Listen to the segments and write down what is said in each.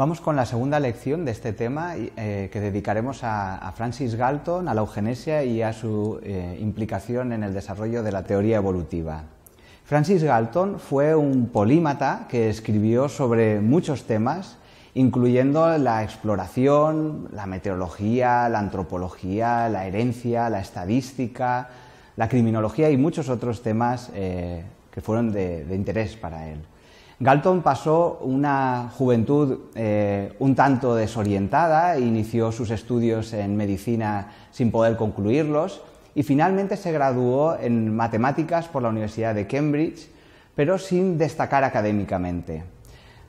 Vamos con la segunda lección de este tema eh, que dedicaremos a, Francis Galton, a la eugenesia y a su eh, implicación en el desarrollo de la teoría evolutiva. Francis Galton fue un polímata que escribió sobre muchos temas, incluyendo la exploración, la meteorología, la antropología, la herencia, la estadística, la criminología y muchos otros temas eh, que fueron de interés para él. Galton pasó una juventud eh, un tanto desorientada, inició sus estudios en medicina sin poder concluirlos y finalmente se graduó en matemáticas por la Universidad de Cambridge, pero sin destacar académicamente.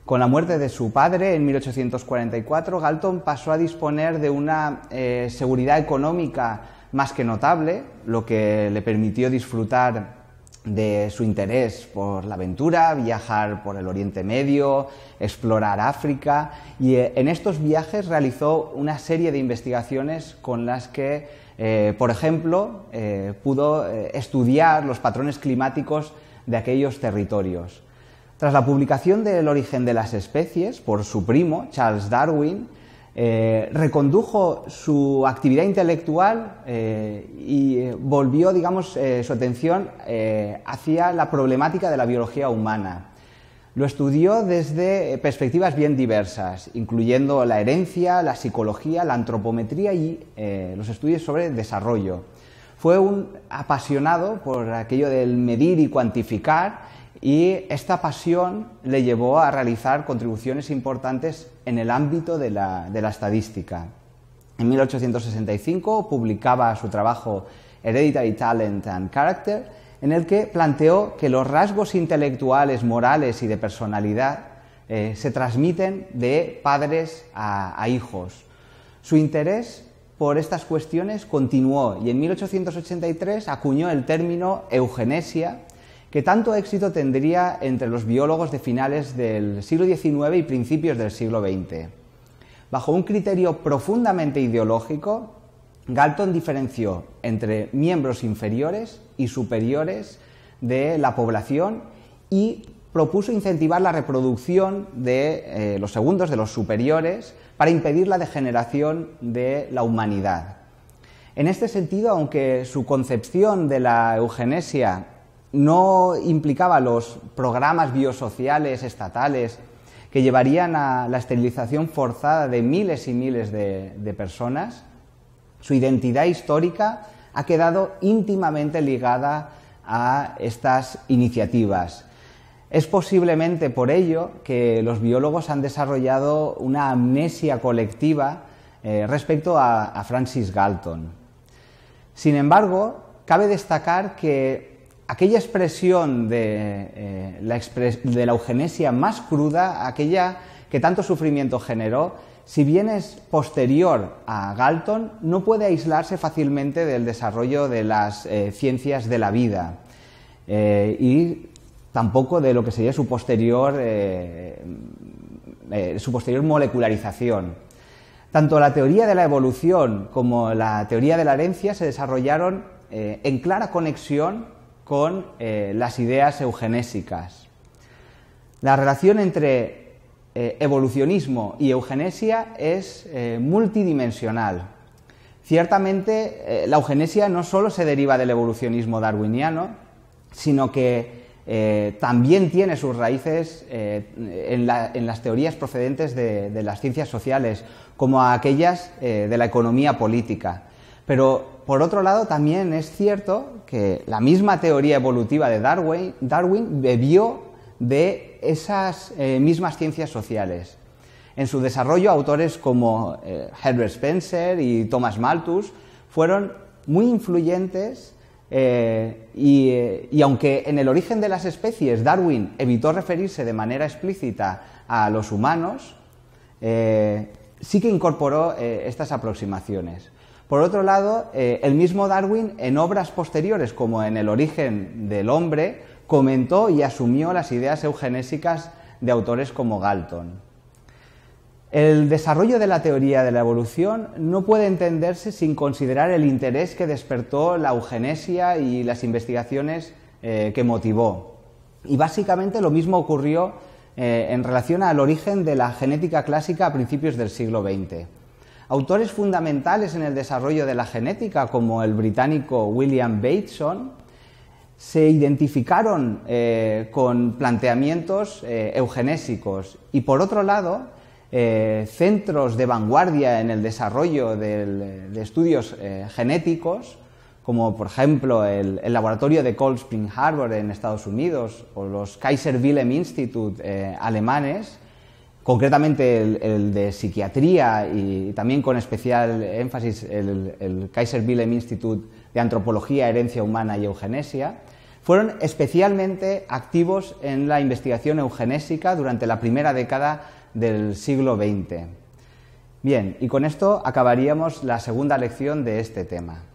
Con la muerte de su padre en 1844, Galton pasó a disponer de una eh, seguridad económica más que notable, lo que le permitió disfrutar de su interés por la aventura, viajar por el Oriente Medio, explorar África y eh, en estos viajes realizó una serie de investigaciones con las que, eh, por ejemplo, eh, pudo estudiar los patrones climáticos de aquellos territorios. Tras la publicación El origen de las especies por su primo, Charles Darwin, eh, recondujo su actividad intelectual eh, y eh, volvió, digamos, su atención hacia la problemática de la biología humana. Lo estudió desde perspectivas bien diversas, incluyendo la herencia, la psicología, la antropometría y los estudios sobre desarrollo. Fue un apasionado por aquello del medir y cuantificar y esta pasión le llevó a realizar contribuciones importantes en el ámbito de la, estadística. En 1865 publicaba su trabajo Hereditary Talent and Character, en el que planteó que los rasgos intelectuales, morales y de personalidad eh, se transmiten de padres a, a hijos. Su interés por estas cuestiones continuó y en 1883 acuñó el término eugenesia, que tanto éxito tendría entre los biólogos de finales del siglo XIX y principios del siglo XX. Bajo un criterio profundamente ideológico, Galton diferenció entre miembros inferiores y superiores de la población y propuso incentivar la reproducción de eh, los segundos, de los superiores, para impedir la degeneración de la humanidad. En este sentido, aunque su concepción de la eugenesia no implicaba los programas biosociales estatales que llevarían a la esterilización forzada de miles y miles de, personas, su identidad histórica ha quedado íntimamente ligada a estas iniciativas. Es posiblemente por ello que los biólogos han desarrollado una amnesia colectiva eh, respecto a Francis Galton. Sin embargo, cabe destacar que aquella expresión de, eh, la de la eugenesia más cruda, aquella que tanto sufrimiento generó, si bien es posterior a Galton, no puede aislarse fácilmente del desarrollo de las eh, ciencias de la vida eh, y tampoco de lo que sería su posterior, su posterior molecularización. Tanto la teoría de la evolución como la teoría de la herencia se desarrollaron en clara conexión con eh, las ideas eugenésicas. La relación entre eh, evolucionismo y eugenesia es eh, multidimensional. Ciertamente, la eugenesia no solo se deriva del evolucionismo darwiniano, sino que también tiene sus raíces en, las teorías procedentes de, de, las ciencias sociales, como aquellas de la economía política. Pero por otro lado, también es cierto que la misma teoría evolutiva de Darwin, bebió de esas eh, mismas ciencias sociales. En su desarrollo, autores como eh, Herbert Spencer y Thomas Malthus fueron muy influyentes eh, y, aunque en el origen de las especies Darwin evitó referirse de manera explícita a los humanos, sí que incorporó estas aproximaciones. Por otro lado, eh, el mismo Darwin en obras posteriores, como en El origen del hombre, comentó y asumió las ideas eugenésicas de autores como Galton. El desarrollo de la teoría de la evolución no puede entenderse sin considerar el interés que despertó la eugenesia y las investigaciones eh, que motivó. Y básicamente lo mismo ocurrió eh, en relación al origen de la genética clásica a principios del siglo XX. Autores fundamentales en el desarrollo de la genética, como el británico William Bateson, se identificaron eh, con planteamientos eh, eugenésicos y, por otro lado, eh, centros de vanguardia en el desarrollo de estudios genéticos, como por ejemplo el, el, laboratorio de Cold Spring Harbor en Estados Unidos o los Kaiser Wilhelm Institute alemanes, concretamente el, de psiquiatría y también con especial énfasis el, Kaiser Wilhelm Institut de Antropología, Herencia Humana y Eugenesia, fueron especialmente activos en la investigación eugenésica durante la primera década del siglo XX. Bien, y con esto acabaríamos la segunda lección de este tema.